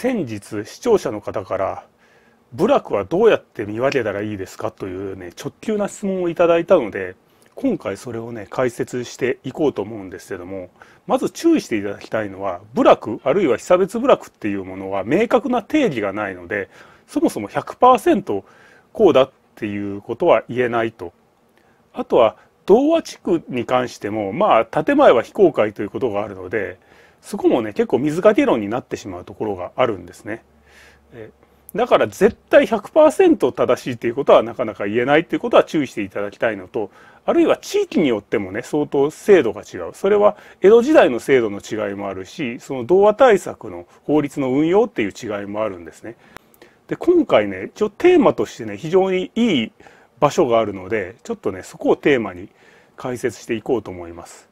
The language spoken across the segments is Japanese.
先日視聴者の方から「部落はどうやって見分けたらいいですか?」というね直球な質問をいただいたので今回それをね解説していこうと思うんですけどもまず注意していただきたいのは部落あるいは被差別部落っていうものは明確な定義がないのでそもそも100%こうだっていうことは言えないと。あとは童話地区に関してもまあ建前は非公開ということがあるのでそこもね結構水かけ論になってしまうところがあるんですね。だから絶対100%正しいということはなかなか言えないということは注意していただきたいのとあるいは地域によってもね相当制度が違うそれは江戸時代の制度の違いもあるしその童話対策の法律の運用っていう違いもあるんですね。で今回ね一応テーマとしてね非常にいい場所があるのでちょっとねそこをテーマに解説していこうと思います。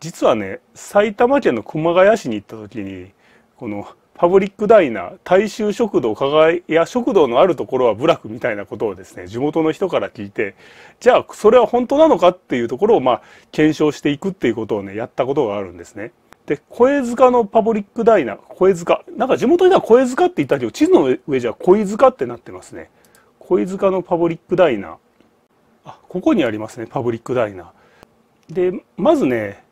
実はね埼玉県の熊谷市に行った時にこのパブリックダイナー大衆食堂加賀屋食堂のあるところは部落みたいなことをですね地元の人から聞いてじゃあそれは本当なのかっていうところをまあ検証していくっていうことをねやったことがあるんですね。で声塚のパブリックダイナー声塚なんか地元では声塚って言ったけど地図の上じゃ恋塚ってなってますね恋塚のパブリックダイナーあここにありますねパブリックダイナーでまずね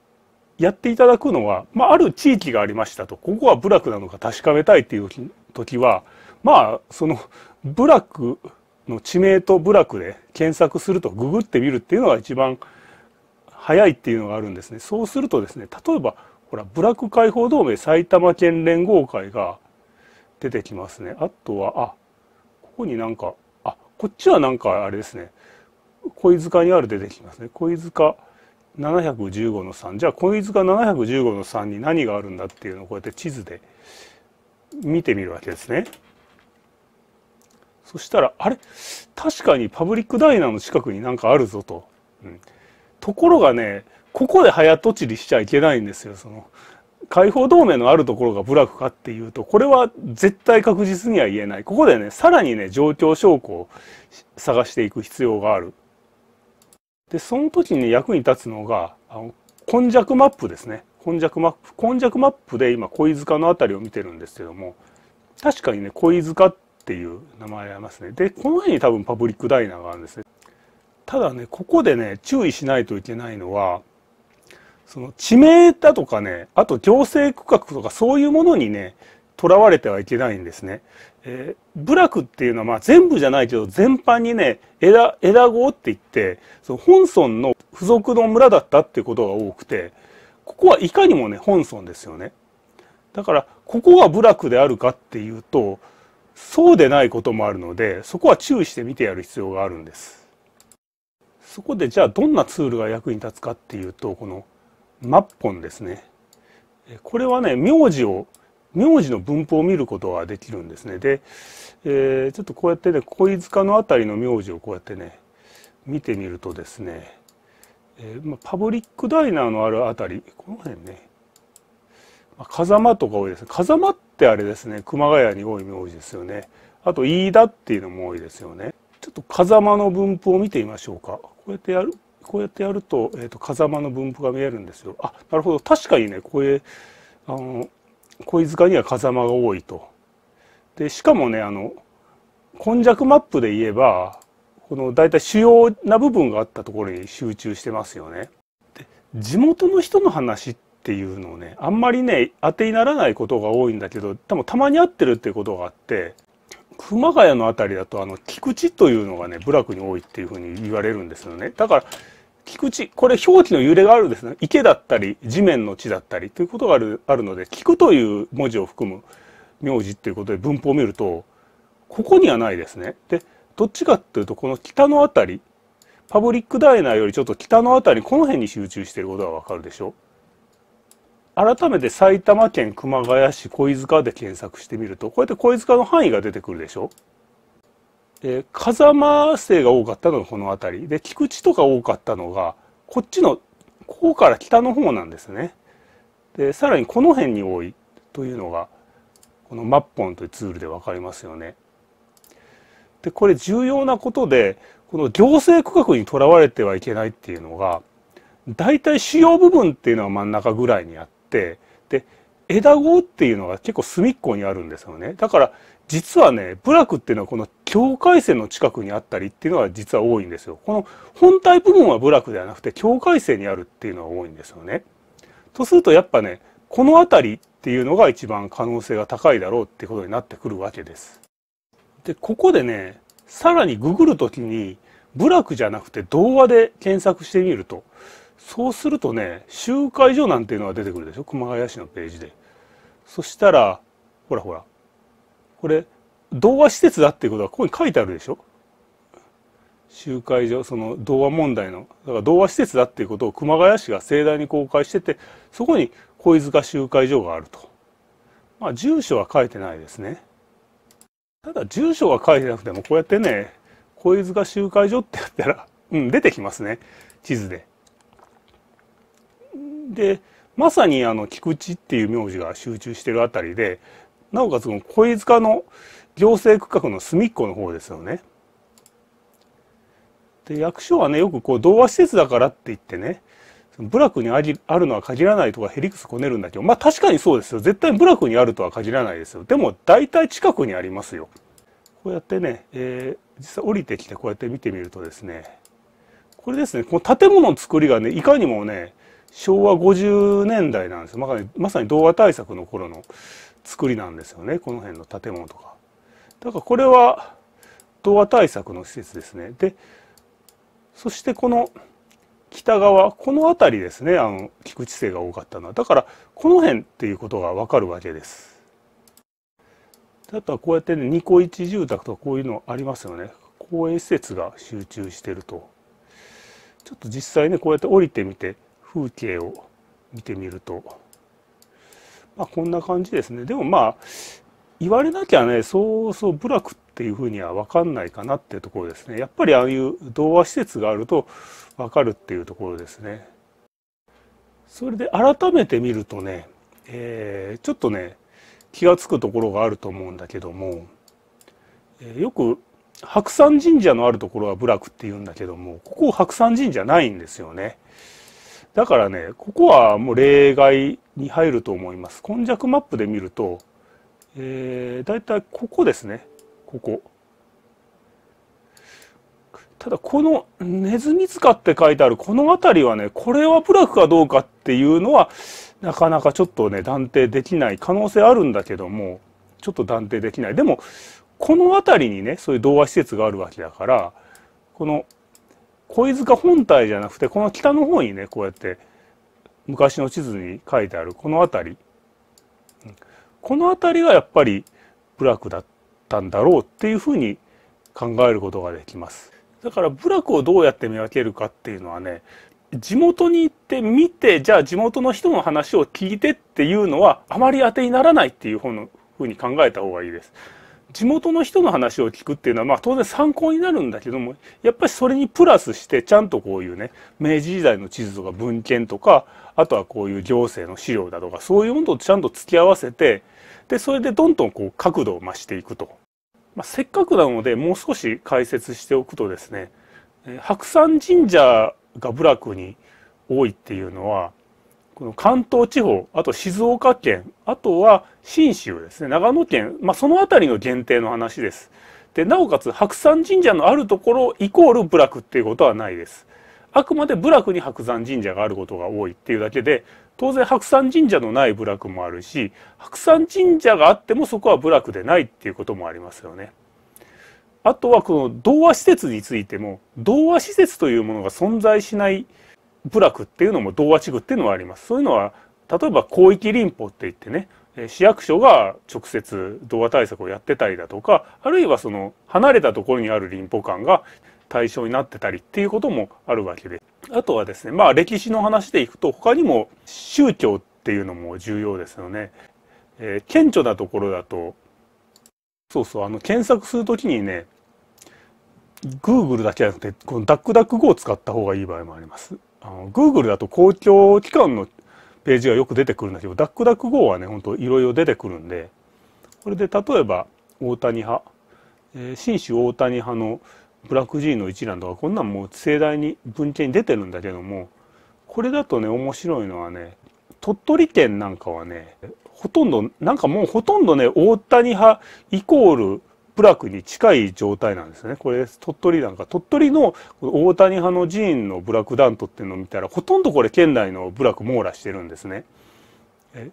やっていただくのは、まあ、ある地域がありましたとここは部落なのか確かめたいっていう時はまあその部落の地名と部落で検索するとググってみるっていうのが一番早いっていうのがあるんですねそうするとですね例えばほら部落解放同盟埼玉県連合会が出てきますねあとはあここになんかあこっちはなんかあれですね恋塚にある出てきますね恋塚715の3じゃあこいつが715の3に何があるんだっていうのをこうやって地図で見てみるわけですね。そしたらあれ確かにパブリックダイナーの近くになんかあるぞと。うん、ところがねここで早とちりしちゃいけないんですよその解放同盟のあるところが部落かっていうとこれは絶対確実には言えないここでねさらにね状況証拠を探していく必要がある。でその時に役に立つのがあの今弱マップですね今弱マップ今弱マップで今恋塚の辺りを見てるんですけども確かにね恋塚っていう名前ありますねでこの辺に多分パブリックダイナーがあるんですねただねここでね注意しないといけないのはその地名だとかねあと行政区画とかそういうものにね囚われてはいけないんですね。えー、部落っていうのはまあ全部じゃないけど全般にね枝枝子って言ってその本村の付属の村だったっていうことが多くてここはいかにもね本村ですよね。だからここが部落であるかっていうとそうでないこともあるのでそこは注意して見てやる必要があるんです。そこでじゃあどんなツールが役に立つかっていうとこのマッポンですね。これはね名字を名字の文法を見ることができるんですね。で、えー、ちょっとこうやってね、恋塚のあたりの名字をこうやってね、見てみるとですね、えーまあ、パブリックダイナーのあるあたり、この辺ね、まあ、風間とか多いです。風間ってあれですね、熊谷に多い名字ですよね。あと、飯田っていうのも多いですよね。ちょっと風間の分布を見てみましょうか。こうやってやる、こうやってやると、えっ、ー、と、風間の分布が見えるんですよ。あ、なるほど。確かにね、こういう、あの、恋塚には風間が多いと。でしかもねあの今昔マップで言えばこの大体主要な部分があったところに集中してますよね。で地元の人の話っていうのをねあんまりね当てにならないことが多いんだけど多分たまに合ってるっていうことがあって熊谷の辺りだとあの菊池というのがね部落に多いっていうふうに言われるんですよね。だから菊池、これ表記の揺れがあるんですね。池だったり、地面の地だったりということがある、あるので、菊という文字を含む名字っていうことで文法を見ると、ここにはないですね。で、どっちかっていうと、この北の辺り、パブリックダイナーよりちょっと北の辺り、この辺に集中していることがわかるでしょ改めて埼玉県熊谷市小塚で検索してみると、こうやって小塚の範囲が出てくるでしょえ風間姓が多かったのがこの辺りで菊池とか多かったのがこっちのここから北の方なんですね。でさらにこの辺に多いというのがこのマッポンというツールで分かりますよね。でこれ重要なことでこの行政区画にとらわれてはいけないっていうのが大体主要部分っていうのは真ん中ぐらいにあってで枝号っていうのが結構隅っこにあるんですよね。だから実はね部落っていうのはこの境界線の近くにあったりっていうのは実は多いんですよ。この本体部分は部落ではなくて境界線にあるっていうのは多いんですよね。とするとやっぱねこの辺りっていうのが一番可能性が高いだろうってことになってくるわけです。でここでねさらにググる時に部落じゃなくて童話で検索してみるとそうするとね集会所なんていうのが出てくるでしょ熊谷市のページで。そしたらほらほらこれ童話施設だっていうことはここに書いてあるでしょ集会所その童話問題のだから童話施設だっていうことを熊谷市が盛大に公開しててそこに小泉集会所があるとまあ住所は書いてないですねただ住所が書いてなくてもこうやってね小泉集会所ってやったらうん出てきますね地図ででまさにあの菊池っていう名字が集中してるあたりでなおかつこの恋塚の行政区画の隅っこの方ですよね。で役所はねよくこう童話施設だからって言ってね部落にありあるのは限らないとかヘリクスこねるんだけどまあ確かにそうですよ絶対部落にあるとは限らないですよでも大体近くにありますよこうやってね、えー、実際降りてきてこうやって見てみるとですねこれですねこの建物の作りがねいかにもね昭和50年代なんですまさにまさに童話対策の頃の作りなんですよねこの辺の建物とか。だからこれは童話対策の施設ですね。でそしてこの北側この辺りですねあの菊池生が多かったのはだからこの辺っていうことが分かるわけです。あとはこうやってねニコイ住宅とかこういうのありますよね公園施設が集中してるとちょっと実際ねこうやって降りてみて風景を見てみるとまあ、こんな感じですねでもまあ言われなきゃねそうそう部落っていうふうには分かんないかなっていうところですねやっぱりああいう童話施設があると分かるっていうところですねそれで改めて見るとね、えー、ちょっとね気が付くところがあると思うんだけども、えー、よく白山神社のあるところは部落っていうんだけどもここ白山神社ないんですよね。だからねここはもう例外に入ると思います今弱マップで見ると、えー、だいたいここですねここただこの「ネズミ塚」って書いてあるこの辺りはねこれはプラクかどうかっていうのはなかなかちょっとね断定できない可能性あるんだけどもちょっと断定できないでもこの辺りにねそういう童話施設があるわけだからこの恋塚本体じゃなくてこの北の方にねこうやって昔の地図に書いてあるこの辺りこの辺りがやっぱり部落だったんだろうっていうふうに考えることができますだから部落をどうやって見分けるかっていうのはね地元に行って見てじゃあ地元の人の話を聞いてっていうのはあまり当てにならないっていうふうに考えた方がいいです。地元の人の話を聞くっていうのは、まあ、当然参考になるんだけどもやっぱりそれにプラスしてちゃんとこういうね明治時代の地図とか文献とかあとはこういう行政の資料だとかそういうものとちゃんと付き合わせてでそれでどんどんこう角度を増していくと、まあ、せっかくなのでもう少し解説しておくとですね白山神社が部落に多いっていうのはこの関東地方、あと静岡県、あとは信州ですね、長野県、まあ、その辺りの限定の話です。で、なおかつ白山神社のあるところイコール部落っていうことはないです。あくまで部落に白山神社があることが多いっていうだけで、当然白山神社のない部落もあるし、白山神社があってもそこは部落でないっていうこともありますよね。あとはこの童話施設についても、童話施設というものが存在しない部落っていうのも童話地区っていうのはあります。そういうのは例えば広域林法って言ってね市役所が直接童話対策をやってたりだとかあるいはその離れたところにある林保官が対象になってたりっていうこともあるわけであとはですねまあ歴史の話でいくと他にも宗教っていうのも重要ですよね。えー、顕著なところだとそうそうあの検索するときにね Google だけじゃなくてこのダックダック g を使った方がいい場合もあります。あの Google だと公共機関のページがよく出てくるんだけど DuckDuckGo はねほんといろいろ出てくるんでこれで例えば大谷派、えー、新州大谷派のブラック G の一覧とかこんなんもう盛大に文献に出てるんだけどもこれだとね面白いのはね鳥取県なんかはねほとんどなんかもうほとんどね大谷派イコール部落に近い状態なんですねこれ鳥取なんか鳥取の大谷派の寺院の部落団とっていうのを見たらほとんどこれ県内の部落網羅してるんですね。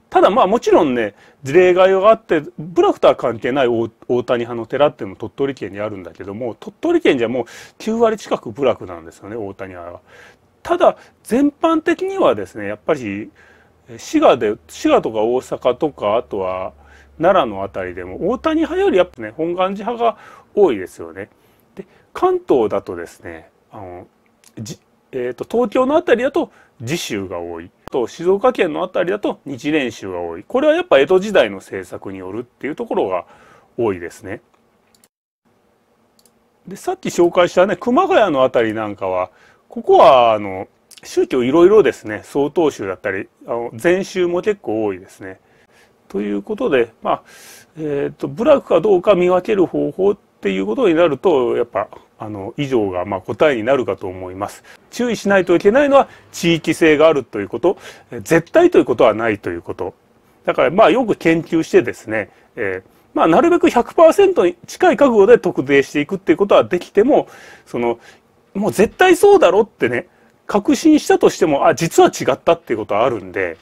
ただまあもちろんね例外があって部落とは関係ない大谷派の寺っていうのも鳥取県にあるんだけども鳥取県じゃもう9割近く部落なんですよね大谷派は。ただ全般的にはですねやっぱり滋賀で滋賀とか大阪とかあとは奈良の辺りでも大谷派よりやっぱね本願寺派が多いですよね。で関東だとですねあのじ、えーと、東京の辺りだと次州が多いと静岡県の辺りだと日蓮宗が多いこれはやっぱ江戸時代の政策によるっていうところが多いですね。でさっき紹介したね熊谷の辺りなんかはここはあの宗教いろいろですね曹洞宗だったりあの禅宗も結構多いですね。ということで、まあ、えっ、ー、と、部落かどうか見分ける方法っていうことになると、やっぱ、あの、以上が、ま答えになるかと思います。注意しないといけないのは、地域性があるということ、絶対ということはないということ。だから、まあ、よく研究してですね、えーまあ、なるべく100%に近い覚悟で特定していくっていうことはできても、その、もう絶対そうだろってね、確信したとしても、あ、実は違ったっていうことはあるんで、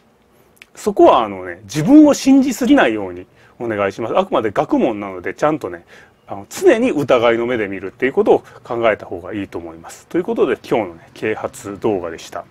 そこはあのね自分を信じすぎないようにお願いしますあくまで学問なのでちゃんとねあの常に疑いの目で見るっていうことを考えた方がいいと思います。ということで今日のね啓発動画でした。